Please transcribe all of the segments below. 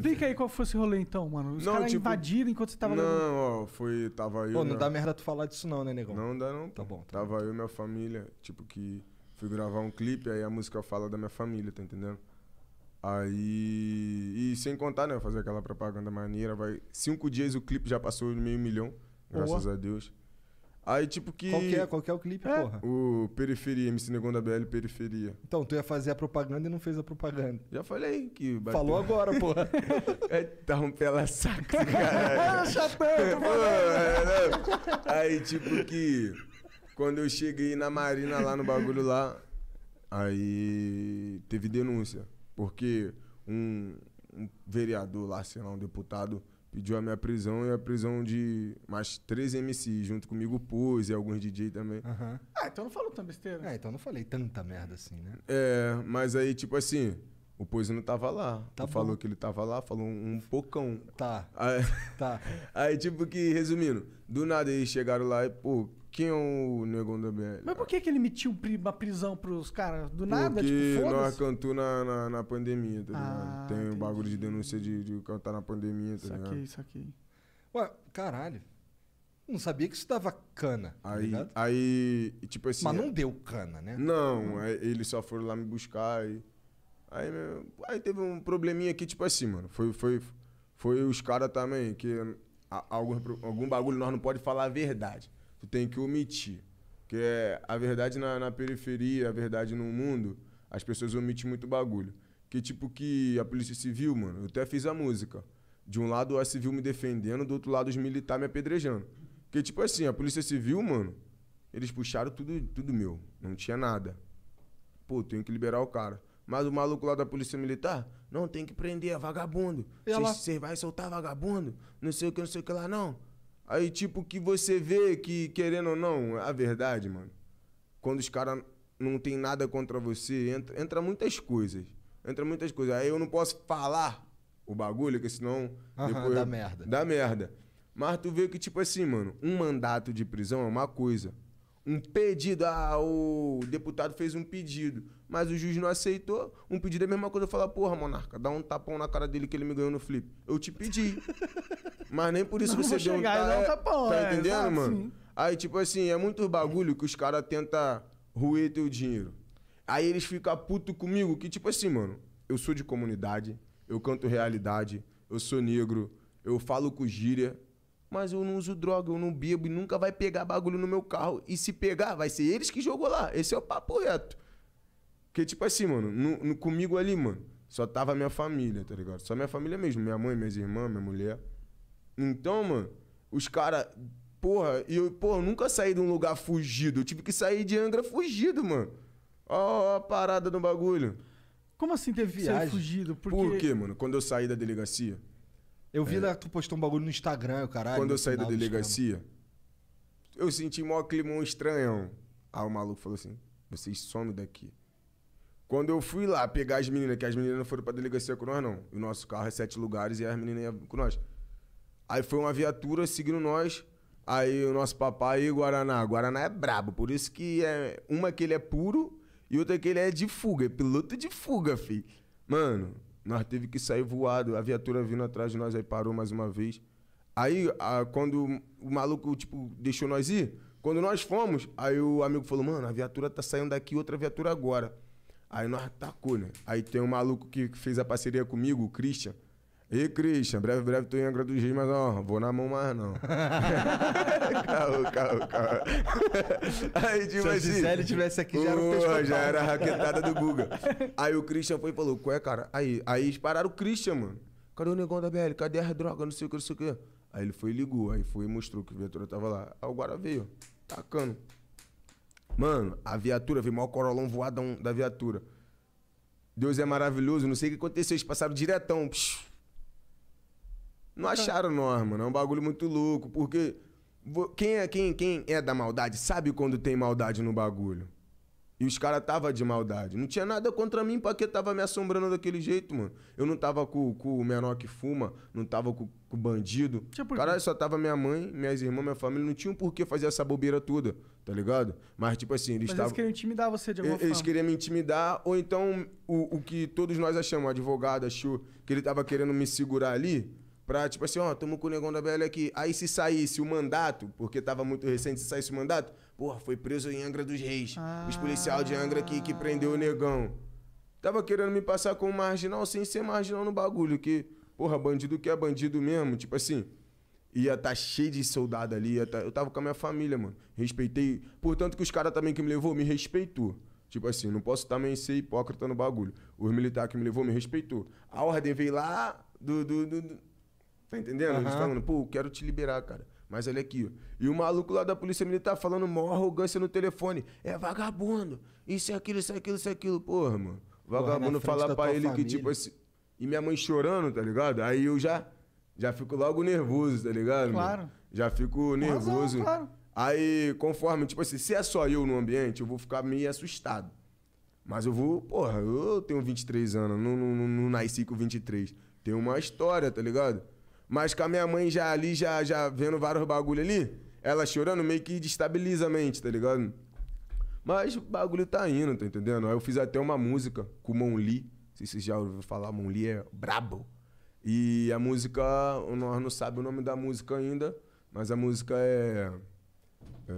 Explica aí qual foi esse rolê então, mano. Os caras tipo, invadiram enquanto você tava Não, ó, foi. Tava eu. Pô, não dá merda tu falar disso, não, né, negão? Não dá, não. Tá bom. Tá tava bom. eu e minha família, tipo, que fui gravar um clipe, aí a música fala da minha família, tá entendendo? Aí. E sem contar, né? Fazer aquela propaganda maneira, vai. Cinco dias o clipe já passou de meio milhão, graças Boa. a Deus. Aí, tipo que. Qual que é, qual que é o clipe, é. porra? O Periferia, MC Negão da BL Periferia. Então, tu ia fazer a propaganda e não fez a propaganda. Já falei que. Bateu. Falou agora, porra. É, tão tá pela saca, cara. Ah, Chatão, é, né? Aí, tipo que. Quando eu cheguei na Marina lá no bagulho lá, aí teve denúncia. Porque um, um vereador lá, sei lá, um deputado pediu a minha prisão e a prisão de mais três MCs, junto comigo pôs Pus e alguns DJ também. Uhum. Ah, então não falou tanta besteira. É, então não falei tanta merda assim, né? É, mas aí, tipo assim, o não tava lá. Tá falou que ele tava lá, falou um pocão. Tá. Aí, tá. Aí, tipo que, resumindo, do nada eles chegaram lá e, pô, quem é o negão da BL? Mas por que, que ele emitiu uma prisão pros caras? Do nada, Porque tipo, nós cantou na, na, na, pandemia, tá ah, Tem entendi. o bagulho de denúncia de, de cantar na pandemia, tá saquei, ligado? Saquei, Ué, caralho. Não sabia que isso dava cana. Tá aí, aí, tipo assim. Mas não deu cana, né? Não, hum. eles só foram lá me buscar e. Aí, aí teve um probleminha aqui, tipo assim, mano. Foi, foi, foi os caras também, que algum, algum bagulho nós não pode falar a verdade. Tu tem que omitir. Porque é, a verdade na, na periferia, a verdade no mundo, as pessoas omitem muito bagulho. Que tipo que a Polícia Civil, mano, eu até fiz a música. De um lado a civil me defendendo, do outro lado os militares me apedrejando. Que tipo assim, a Polícia Civil, mano, eles puxaram tudo, tudo meu. Não tinha nada. Pô, tenho que liberar o cara. Mas o maluco lá da Polícia Militar, não, tem que prender, é vagabundo. Você vai soltar vagabundo? Não sei o que, não sei o que lá, não. Aí, tipo, que você vê que, querendo ou não, é a verdade, mano. Quando os caras não tem nada contra você, entra, entra muitas coisas. Entra muitas coisas. Aí eu não posso falar o bagulho, porque senão. Uhum, depois dá eu, merda. Dá merda. Mas tu vê que, tipo assim, mano, um mandato de prisão é uma coisa um pedido. Ah, o deputado fez um pedido, mas o juiz não aceitou. Um pedido é a mesma coisa eu falar, porra, monarca, dá um tapão na cara dele que ele me ganhou no flip. Eu te pedi. mas nem por isso não você deu um, ta... um é, tapão. Tá é, entendendo, é, mano? Aí, tipo assim, é muito bagulho que os caras tentam ruir teu dinheiro. Aí eles ficam puto comigo, que tipo assim, mano, eu sou de comunidade, eu canto realidade, eu sou negro, eu falo com gíria, mas eu não uso droga, eu não bebo e nunca vai pegar bagulho no meu carro. E se pegar, vai ser eles que jogou lá. Esse é o papo reto. Porque, tipo assim, mano, no, no, comigo ali, mano, só tava minha família, tá ligado? Só minha família mesmo, minha mãe, minhas irmãs, minha mulher. Então, mano, os caras. Porra, eu, porra, nunca saí de um lugar fugido. Eu tive que sair de Angra fugido, mano. Ó, ó a parada do bagulho. Como assim teve viagem? Sair fugido? Porque... Por quê, mano? Quando eu saí da delegacia, eu vi é. lá tu postou um bagulho no Instagram, caralho. Quando eu saí da delegacia, eu senti mó climão estranhão. Aí o maluco falou assim: vocês somem daqui. Quando eu fui lá pegar as meninas, que as meninas não foram pra delegacia com nós, não. O nosso carro é sete lugares e as meninas iam com nós. Aí foi uma viatura seguindo nós. Aí o nosso papai e Guaraná. Guaraná é brabo, por isso que é uma que ele é puro e outra que ele é de fuga, é piloto de fuga, filho. Mano, nós teve que sair voado, a viatura vindo atrás de nós, aí parou mais uma vez. Aí, a, quando o maluco, tipo, deixou nós ir, quando nós fomos, aí o amigo falou, mano, a viatura tá saindo daqui, outra viatura agora. Aí nós atacou, né? Aí tem um maluco que, que fez a parceria comigo, o Christian. E Christian, breve, breve tu em Angra dos Reis, mas ó, vou na mão mais não. calma, calma, calma. Aí, tipo Se o assim, Gisele tivesse aqui, já era o pescoço. Já era a raquetada do Guga. Aí o Christian foi e falou, qual é, cara? Aí, aí pararam o Christian, mano. Cadê o negão da BL? Cadê a droga? Não sei o que, não sei o que. Aí ele foi e ligou, aí foi e mostrou que a viatura tava lá. Aí o Guara veio, tacando. Mano, a viatura, veio o maior corolão voadão da viatura. Deus é maravilhoso, não sei o que aconteceu, eles passaram diretão. Psh, não tá. acharam norma, não. É um bagulho muito louco, porque quem é, quem, quem é da maldade sabe quando tem maldade no bagulho. E os caras tava de maldade. Não tinha nada contra mim, que tava me assombrando daquele jeito, mano. Eu não tava com, com o menor que fuma, não tava com, com o bandido. cara só tava minha mãe, minhas irmãs, minha família. Não tinham por que fazer essa bobeira toda, tá ligado? Mas, tipo assim, eles estavam. Eles queriam intimidar você de alguma eles forma. Eles queriam me intimidar, ou então o, o que todos nós achamos, o advogado achou que ele tava querendo me segurar ali Pra, tipo assim, ó, tamo com o negão da BL aqui. Aí se saísse o mandato, porque tava muito recente, se saísse o mandato, porra, foi preso em Angra dos Reis. Ah. Os policial de Angra aqui que prendeu o negão. Tava querendo me passar como marginal sem ser marginal no bagulho, que, porra, bandido que é bandido mesmo, tipo assim. Ia tá cheio de soldado ali, tá... eu tava com a minha família, mano. Respeitei. Portanto que os caras também que me levou me respeitou. Tipo assim, não posso também ser hipócrita no bagulho. Os militares que me levou me respeitou. A ordem veio lá do, do, do Tá entendendo? Uhum. Eles falando, pô, quero te liberar, cara. Mas olha aqui, ó. E o maluco lá da Polícia Militar falando maior arrogância no telefone. É vagabundo. Isso é aquilo, isso é aquilo, isso é aquilo. Porra, mano. Vagabundo falar pra ele família. que, tipo assim. E minha mãe chorando, tá ligado? Aí eu já. Já fico logo nervoso, tá ligado? Claro. Mano? Já fico nervoso. Razão, claro. Aí, conforme, tipo assim, se é só eu no ambiente, eu vou ficar meio assustado. Mas eu vou, porra, eu tenho 23 anos, não, não, não, não nasci com 23. Tem uma história, tá ligado? Mas com a minha mãe já ali, já, já vendo vários bagulho ali, ela chorando meio que destabiliza a mente, tá ligado? Mas o bagulho tá indo, tá entendendo? Aí eu fiz até uma música com o Mon Lee. Não sei se vocês já ouviram falar, Mon Lee é brabo. E a música, nós não sabemos o nome da música ainda, mas a música é... é...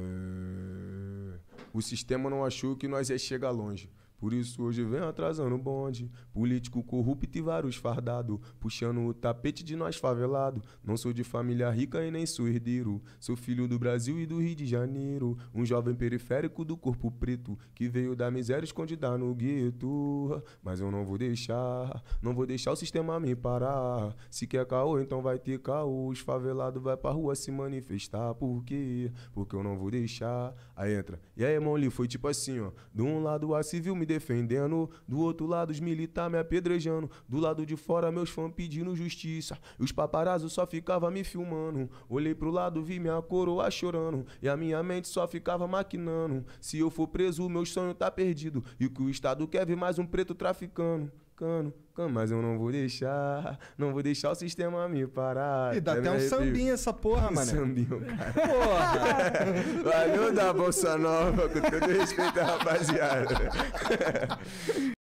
O sistema não achou que nós ia chegar longe. Por isso hoje vem atrasando o bonde. Político corrupto e vários fardado, puxando o tapete de nós favelado. Não sou de família rica e nem sou herdeiro. Sou filho do Brasil e do Rio de Janeiro. Um jovem periférico do corpo preto, que veio da miséria escondida no gueto. Mas eu não vou deixar, não vou deixar o sistema me parar. Se quer caô, então vai ter caô. Os favelado vai pra rua se manifestar. Por quê? Porque eu não vou deixar. Aí entra. E aí, irmão Li, foi tipo assim, ó. De um lado a civil me defendendo. Do outro lado, os militares me apedrejando. Do lado de fora, meus fãs pedindo justiça. E os paparazzo só ficava me filmando. Olhei pro lado, vi minha coroa chorando. E a minha mente só ficava maquinando. Se eu for preso, meu sonho tá perdido. E o que o Estado quer ver mais um preto traficando mas eu não vou deixar, não vou deixar o sistema me parar. E dá até, até um sambinho essa porra, mano. Sambinho, cara. Porra! Valeu da Bolsa Nova, com todo respeito à rapaziada.